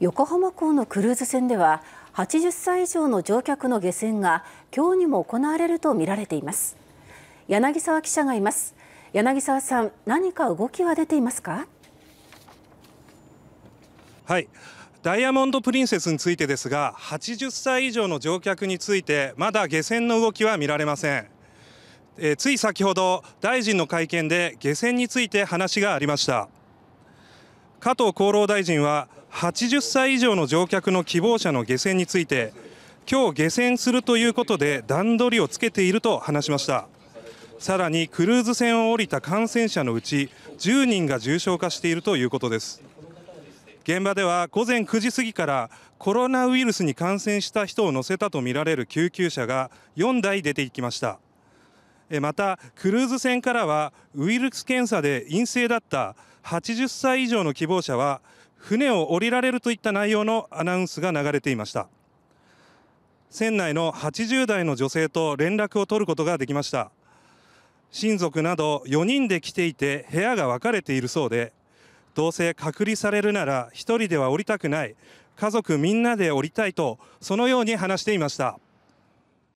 横浜港のクルーズ船では80歳以上の乗客の下船が今日にも行われるとみられています柳沢記者がいます柳沢さん何か動きは出ていますかはいダイヤモンド・プリンセスについてですが80歳以上の乗客についてまだ下船の動きは見られません、えつい先ほど大臣の会見で下船について話がありました加藤厚労大臣は80歳以上の乗客の希望者の下船について今日下船するということで段取りをつけていると話しましたさらにクルーズ船を降りた感染者のうち10人が重症化しているということです現場では午前9時過ぎからコロナウイルスに感染した人を乗せたとみられる救急車が4台出ていきましたまたクルーズ船からはウイルス検査で陰性だった80歳以上の希望者は船を降りられるといった内容のアナウンスが流れていました船内の80代の女性と連絡を取ることができました親族など4人で来ていて部屋が分かれているそうでどうせ隔離されるなら1人では降りたくない家族みんなで降りたいとそのように話していました